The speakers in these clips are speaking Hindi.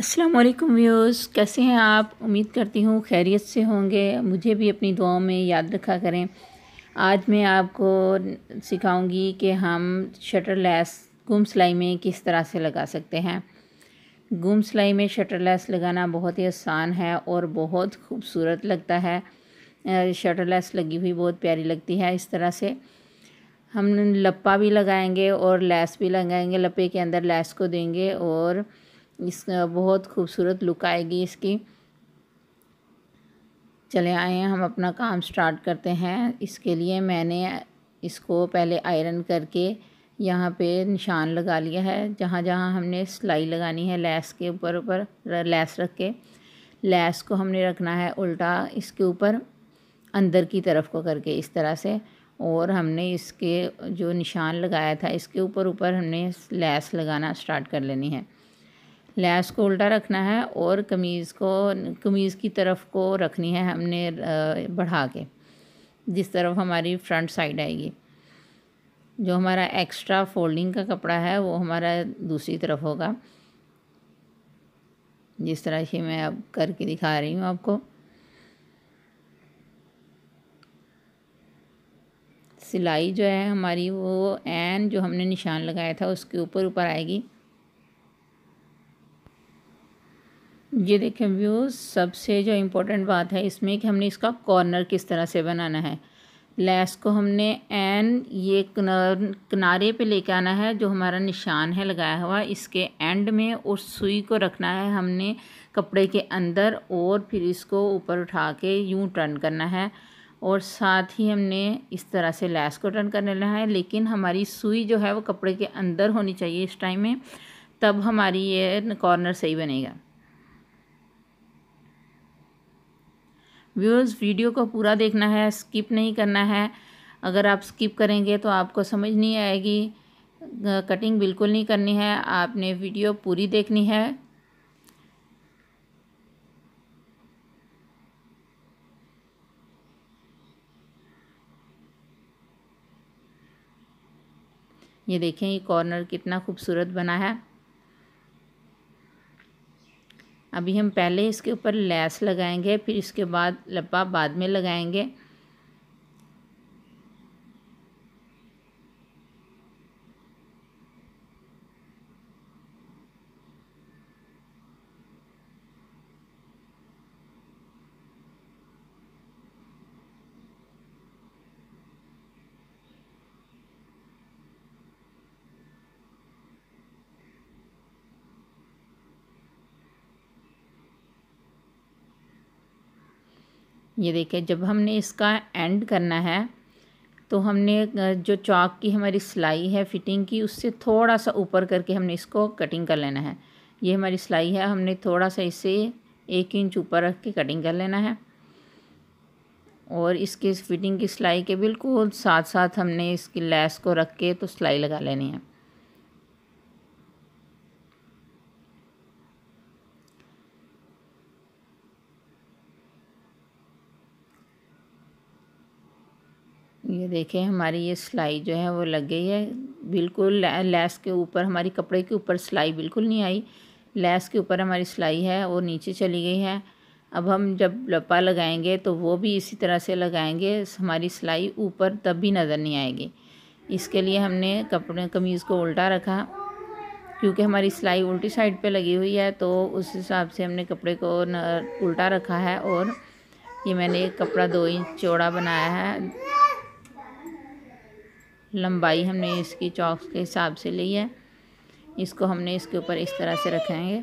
अस्सलाम वालेकुम व्यूज़ कैसे हैं आप उम्मीद करती हूँ खैरियत से होंगे मुझे भी अपनी दुआओं में याद रखा करें आज मैं आपको सिखाऊंगी कि हम शटर लैस गुम सिलाई में किस तरह से लगा सकते हैं गुम सिलाई में शटर लैस लगाना बहुत ही आसान है और बहुत खूबसूरत लगता है शटर लैस लगी हुई बहुत प्यारी लगती है इस तरह से हम लप्पा भी लगाएंगे और लैस भी लगाएंगे लप्पे के अंदर लैस को देंगे और इस बहुत खूबसूरत लुक आएगी इसकी चले आए हम अपना काम स्टार्ट करते हैं इसके लिए मैंने इसको पहले आयरन करके यहाँ पे निशान लगा लिया है जहाँ जहाँ हमने सिलाई लगानी है लैस के ऊपर ऊपर लैस रख के लैस को हमने रखना है उल्टा इसके ऊपर अंदर की तरफ को करके इस तरह से और हमने इसके जो निशान लगाया था इसके ऊपर ऊपर हमने लैस लगाना स्टार्ट कर लेनी है लैस को उल्टा रखना है और कमीज़ को कमीज़ की तरफ को रखनी है हमने बढ़ा के जिस तरफ हमारी फ्रंट साइड आएगी जो हमारा एक्स्ट्रा फोल्डिंग का कपड़ा है वो हमारा दूसरी तरफ होगा जिस तरह से मैं अब करके दिखा रही हूँ आपको सिलाई जो है हमारी वो एन जो हमने निशान लगाया था उसके ऊपर ऊपर आएगी ये देखें व्यूज़ सबसे जो इम्पोर्टेंट बात है इसमें कि हमने इसका कॉर्नर किस तरह से बनाना है लैस को हमने एन ये किनारे पे लेके आना है जो हमारा निशान है लगाया हुआ इसके एंड में और सुई को रखना है हमने कपड़े के अंदर और फिर इसको ऊपर उठा के यूँ टर्न करना है और साथ ही हमने इस तरह से लैस को टर्न कर लेना है लेकिन हमारी सुई जो है वो कपड़े के अंदर होनी चाहिए इस टाइम में तब हमारी ये कॉर्नर सही बनेगा व्यूअर्स वीडियो को पूरा देखना है स्किप नहीं करना है अगर आप स्किप करेंगे तो आपको समझ नहीं आएगी कटिंग बिल्कुल नहीं करनी है आपने वीडियो पूरी देखनी है ये देखें ये कॉर्नर कितना खूबसूरत बना है अभी हम पहले इसके ऊपर लैस लगाएंगे फिर इसके बाद लप्पा बाद में लगाएंगे ये देखिए जब हमने इसका एंड करना है तो हमने जो चौक की हमारी सिलाई है फिटिंग की उससे थोड़ा सा ऊपर करके हमने इसको कटिंग कर लेना है ये हमारी सिलाई है हमने थोड़ा सा इसे एक इंच ऊपर रख के कटिंग कर लेना है और इसके फिटिंग की सिलाई के बिल्कुल साथ साथ हमने इसकी लैस को रख के तो सिलाई लगा लेनी है ये देखें हमारी ये सिलाई जो है वो लग गई है बिल्कुल लैस के ऊपर हमारी कपड़े के ऊपर सिलाई बिल्कुल नहीं आई लैस के ऊपर हमारी सिलाई है वो नीचे चली गई है अब हम जब लपा लगाएंगे तो वो भी इसी तरह से लगाएंगे हमारी सिलाई ऊपर तब भी नज़र नहीं आएगी इसके लिए हमने कपड़े कमीज़ को उल्टा रखा क्योंकि हमारी सिलाई उल्टी साइड पे लगी हुई है तो उस हिसाब से हमने कपड़े को उल्टा रखा है और ये मैंने कपड़ा दो इंच चौड़ा बनाया है लंबाई हमने इसकी चौक के हिसाब से ली है इसको हमने इसके ऊपर इस तरह से रखेंगे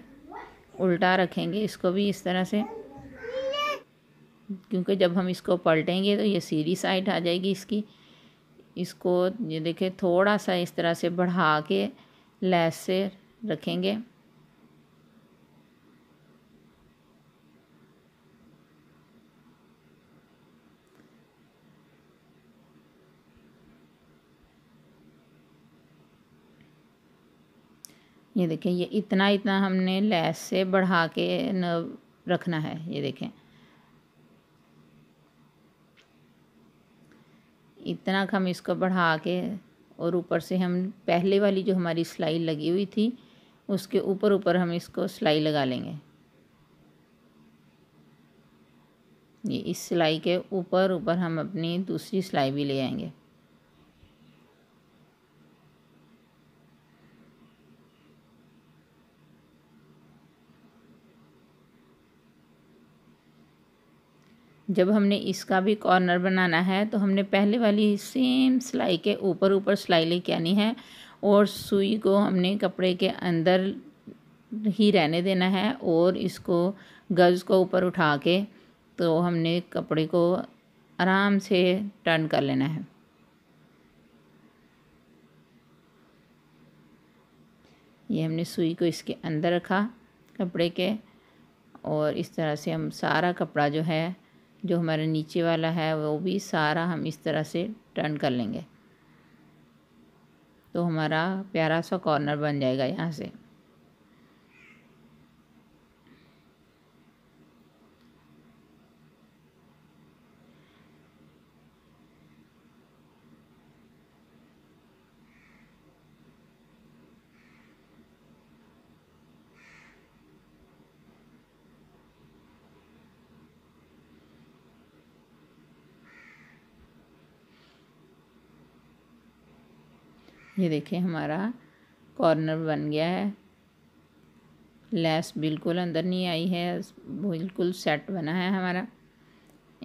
उल्टा रखेंगे इसको भी इस तरह से क्योंकि जब हम इसको पलटेंगे तो ये सीधी साइड आ जाएगी इसकी इसको ये देखें थोड़ा सा इस तरह से बढ़ा के लैस से रखेंगे ये देखें ये इतना इतना हमने लैस से बढ़ा के न रखना है ये देखें इतना हम इसको बढ़ा के और ऊपर से हम पहले वाली जो हमारी सिलाई लगी हुई थी उसके ऊपर ऊपर हम इसको सिलाई लगा लेंगे ये इस सिलाई के ऊपर ऊपर हम अपनी दूसरी सिलाई भी ले आएंगे जब हमने इसका भी कॉर्नर बनाना है तो हमने पहले वाली सेम सिलाई के ऊपर ऊपर सिलाई लेके आनी है और सुई को हमने कपड़े के अंदर ही रहने देना है और इसको गज़ को ऊपर उठा के तो हमने कपड़े को आराम से टर्न कर लेना है ये हमने सुई को इसके अंदर रखा कपड़े के और इस तरह से हम सारा कपड़ा जो है जो हमारा नीचे वाला है वो भी सारा हम इस तरह से टर्न कर लेंगे तो हमारा प्यारा सा कॉर्नर बन जाएगा यहाँ से ये देखिए हमारा कॉर्नर बन गया है लेस बिल्कुल अंदर नहीं आई है बिल्कुल सेट बना है हमारा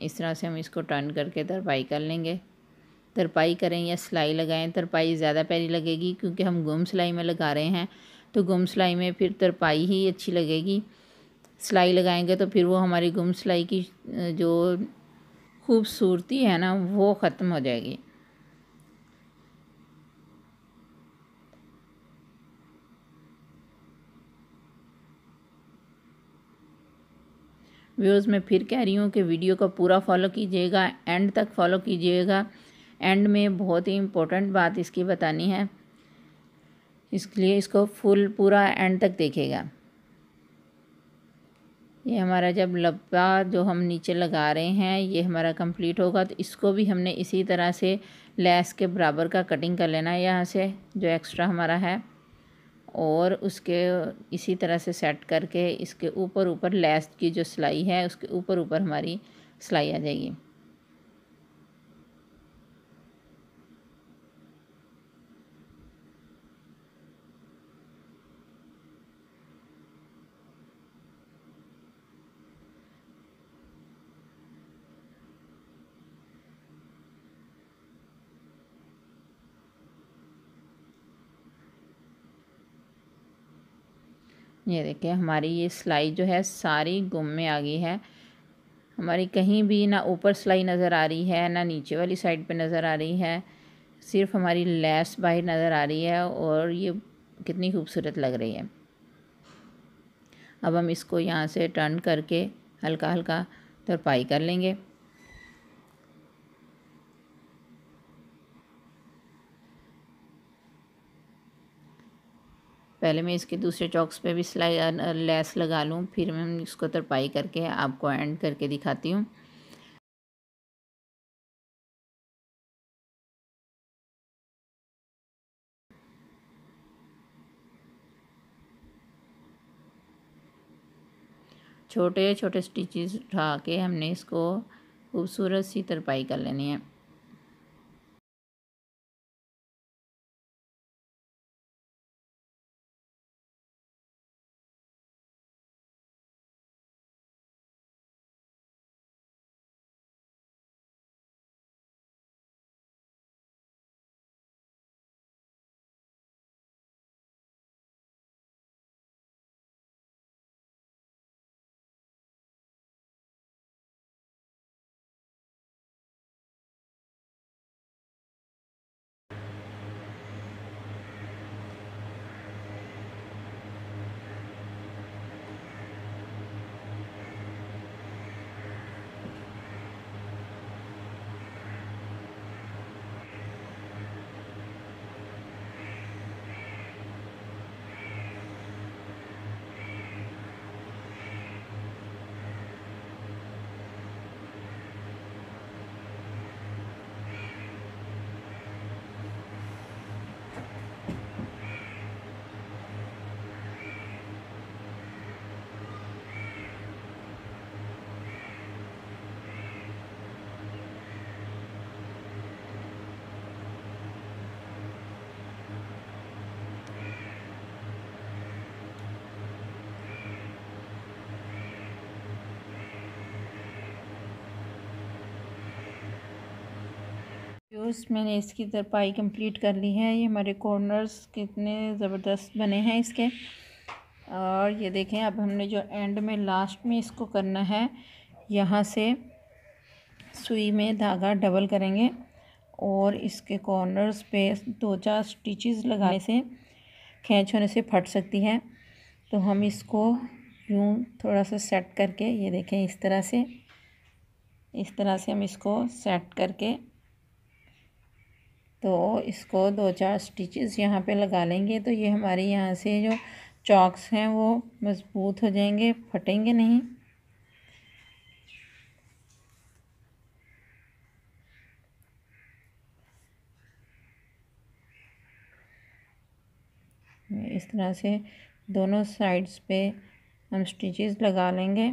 इस तरह से हम इसको टर्न करके तरपाई कर लेंगे तरपाई करें या सिलाई लगाएं तरपाई ज़्यादा प्यारी लगेगी क्योंकि हम गुम सिलाई में लगा रहे हैं तो गुम सिलाई में फिर तरपाई ही अच्छी लगेगी सिलाई लगाएंगे तो फिर वो हमारी गुम सिलाई की जो खूबसूरती है ना वो ख़त्म हो जाएगी व्यूज़ मैं फिर कह रही हूँ कि वीडियो को पूरा फॉलो कीजिएगा एंड तक फॉलो कीजिएगा एंड में बहुत ही इम्पोर्टेंट बात इसकी बतानी है इसलिए इसको फुल पूरा एंड तक देखेगा ये हमारा जब लब्बा जो हम नीचे लगा रहे हैं ये हमारा कंप्लीट होगा तो इसको भी हमने इसी तरह से लैस के बराबर का कटिंग कर लेना है यहाँ से जो एक्स्ट्रा हमारा है और उसके इसी तरह से सेट करके इसके ऊपर ऊपर लेस की जो सिलाई है उसके ऊपर ऊपर हमारी सिलाई आ जाएगी ये देखिए हमारी ये सिलाई जो है सारी गुम में आ गई है हमारी कहीं भी ना ऊपर सिलाई नज़र आ रही है ना नीचे वाली साइड पे नज़र आ रही है सिर्फ हमारी लेस बाहर नज़र आ रही है और ये कितनी खूबसूरत लग रही है अब हम इसको यहाँ से टर्न करके हल्का हल्का तरपाई कर लेंगे पहले मैं इसके दूसरे चौक्स पे भी सिलाई लेस लगा लूँ फिर मैं इसको तरपाई करके आपको एंड करके दिखाती हूँ छोटे छोटे स्टिचेस उठा के हमने इसको खूबसूरत सी तरपाई कर लेनी है व्यूज़ मैंने इसकी तरपाई कंप्लीट कर ली है ये हमारे कॉर्नर्स कितने ज़बरदस्त बने हैं इसके और ये देखें अब हमने जो एंड में लास्ट में इसको करना है यहाँ से सुई में धागा डबल करेंगे और इसके कॉर्नर्स पे दो चार स्टिचेस लगाने से खींच होने से फट सकती है तो हम इसको यूँ थोड़ा सा सेट करके ये देखें इस तरह से इस तरह से हम इसको सेट करके तो इसको दो चार स्टिचेस यहाँ पे लगा लेंगे तो ये हमारे यहाँ से जो चॉक्स हैं वो मज़बूत हो जाएंगे फटेंगे नहीं इस तरह से दोनों साइड्स पे हम स्टिचेस लगा लेंगे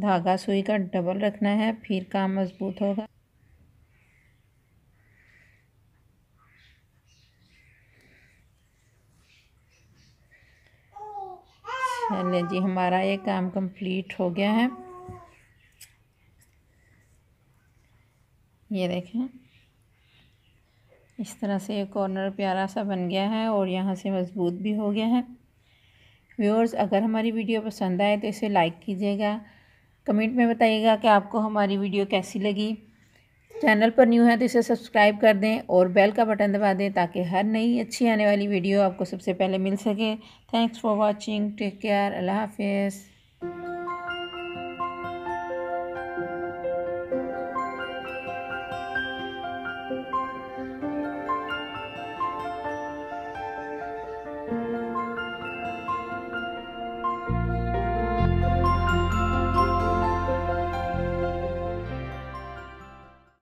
धागा सुई का डबल रखना है फिर काम मज़बूत होगा जी हमारा ये काम कंप्लीट हो गया है ये देखें इस तरह से ये कॉर्नर प्यारा सा बन गया है और यहाँ से मज़बूत भी हो गया है व्यूअर्स अगर हमारी वीडियो पसंद आए तो इसे लाइक कीजिएगा कमेंट में बताइएगा कि आपको हमारी वीडियो कैसी लगी चैनल पर न्यू है तो इसे सब्सक्राइब कर दें और बेल का बटन दबा दें ताकि हर नई अच्छी आने वाली वीडियो आपको सबसे पहले मिल सके thanks for watching take care अल्लाह हाफिज़